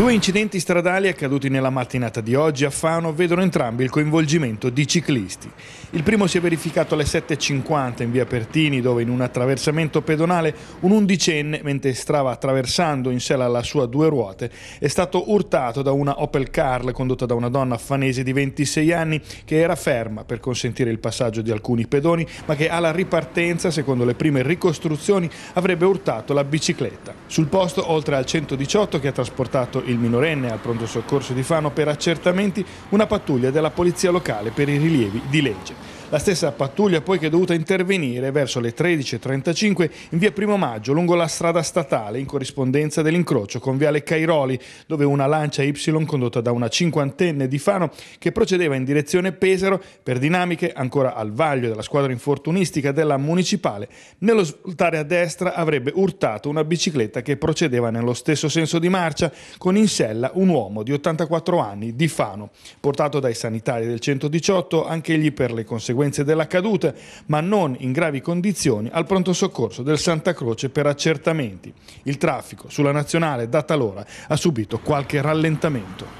Due incidenti stradali accaduti nella mattinata di oggi a Fano vedono entrambi il coinvolgimento di ciclisti. Il primo si è verificato alle 7.50 in via Pertini dove in un attraversamento pedonale un undicenne mentre stava attraversando in sella la sua due ruote è stato urtato da una Opel Carl condotta da una donna fanese di 26 anni che era ferma per consentire il passaggio di alcuni pedoni ma che alla ripartenza secondo le prime ricostruzioni avrebbe urtato la bicicletta. Sul posto oltre al 118 che ha trasportato il il minorenne al pronto soccorso di Fano per accertamenti una pattuglia della polizia locale per i rilievi di legge. La stessa pattuglia poi che è dovuta intervenire verso le 13.35 in via Primo Maggio lungo la strada statale in corrispondenza dell'incrocio con viale Cairoli dove una lancia Y condotta da una cinquantenne di Fano che procedeva in direzione Pesaro per dinamiche ancora al vaglio della squadra infortunistica della municipale. Nello svoltare a destra avrebbe urtato una bicicletta che procedeva nello stesso senso di marcia con in sella un uomo di 84 anni di Fano, portato dai sanitari del 118 anche egli per le conseguenze conseguenze dell'accaduto, ma non in gravi condizioni, al pronto soccorso del Santa Croce per accertamenti. Il traffico sulla nazionale data l'ora, ha subito qualche rallentamento.